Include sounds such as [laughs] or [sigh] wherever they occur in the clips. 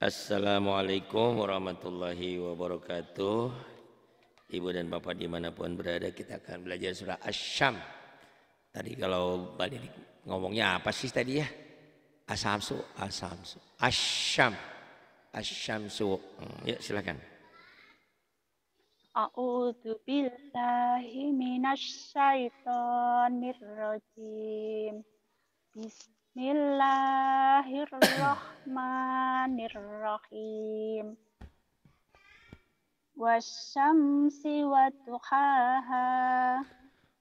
Assalamualaikum warahmatullahi wabarakatuh Ibu dan Bapak dimanapun berada kita akan belajar surah Asyam Tadi kalau balik ngomongnya apa sih tadi ya? Asamsu, Asamsu, Asyam, Asyamsu hmm, Ya silakan A'udzu billahi minasy syaithanir rajim. Bismillahirrahmanirrahim. Bismillahirrahmanirrahim. Wasyamsi wa duhaha.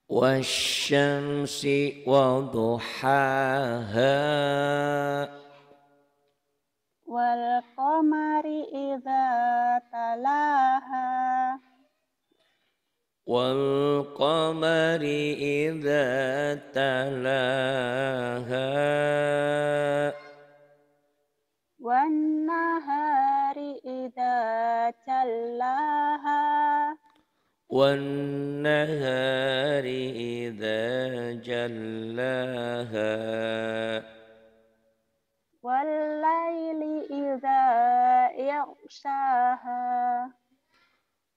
Wasyamsi wa duhaha. Wal qamari idza talaha. والقمر إذا تلاها والنهار إذا تلاها والنهار إذا جلاها والليل إذا يغشاها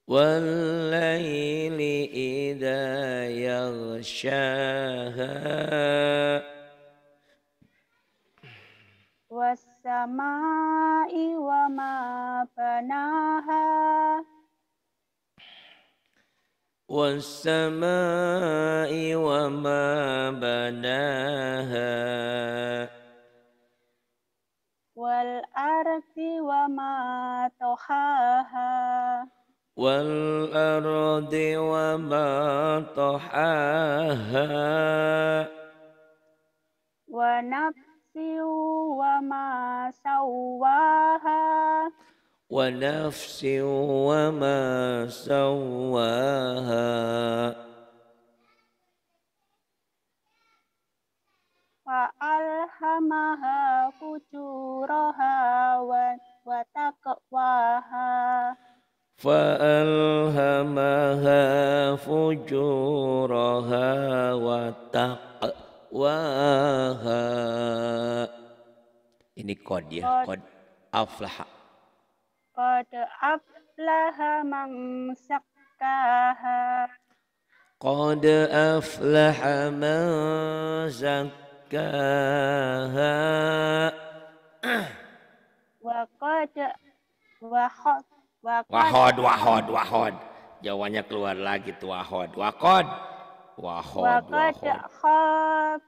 والليل وغشاها والسماء وما بناها والسماء وما بناها والأرض وما طحاها والأرض وما طحاها ونفس وما سواها ونفس وما سواها وألهمها فجورها وتقواها فألهمها فجورها وتقواها ini kod ya kod aflaha kod aflaha man zakkaha قد أفلح من زكاها وقد وخط Wakod. Wahod, wahod, wahod. Jawanya keluar lagi tuh wahod. Wakod. Wahod, Wakod wahod.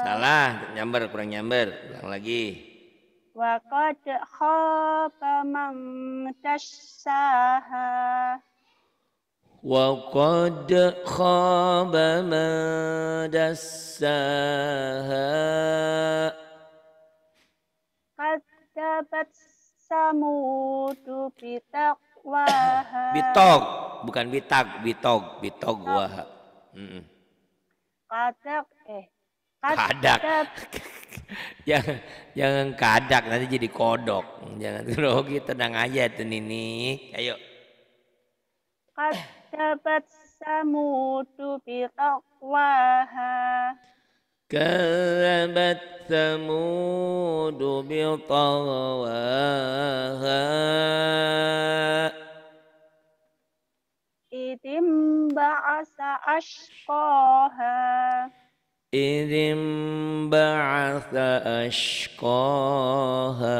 Salah, nyamber, kurang nyamber. Ulang lagi. Wakod khaba mamtasaha. وقد خاب من دساها kasabat samudu wah. Bitog, bukan bitak, bitog, bitog waha. Eh, kadak eh [laughs] kadak. jangan jangan kadak nanti jadi kodok. Jangan [laughs] grogi, tenang aja tuh Nini. Ayo. Kasabat samudu wah. كذبت ثمود بطغواها إذ انبعث أشقاها إذ انبعث أشقاها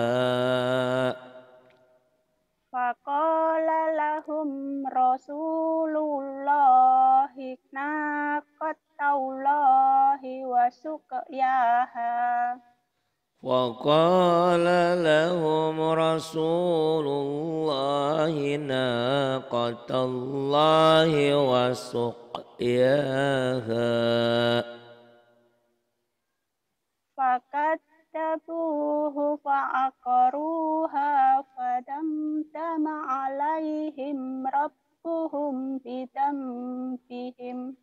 فقال لهم رسول وسقياها وقال لهم رسول الله ناقة الله وسقياها فكتبوه فعقروها فدمدم عليهم ربهم بذنبهم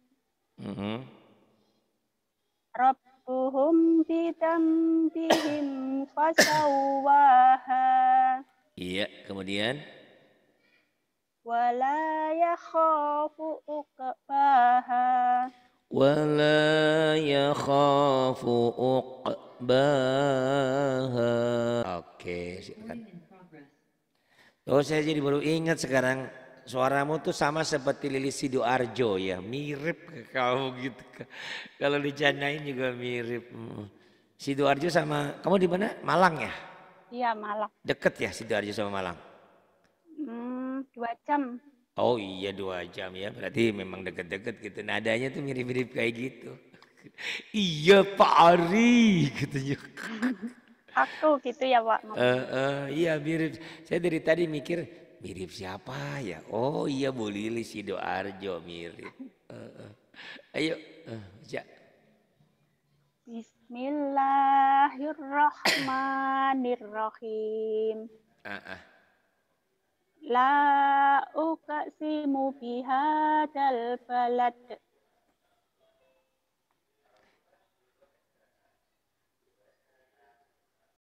rabbuhum bidambihim fasawwaha. Iya, kemudian wala yakhafu uqbaha wala yakhafu uqbaha oke silakan oh saya jadi baru ingat sekarang suaramu tuh sama seperti Lili Arjo ya, mirip ke kamu gitu. Kalau dicanyain juga mirip. Mm. Arjo sama kamu di mana? Malang ya? Iya, Malang. Deket ya Arjo sama Malang? Hmm, dua jam. Oh iya dua jam ya, berarti memang deket-deket gitu. Nadanya tuh mirip-mirip kayak gitu. [laughs] iya Pak Ari gitu. Aku gitu ya Pak. Uh, uh, iya mirip. Saya dari tadi mikir mirip siapa ya? Oh iya Bu Lili Arjo mirip. Ayo, eh, Bismillahirrahmanirrahim. Uh, uh. La uqasimu bihadal balad.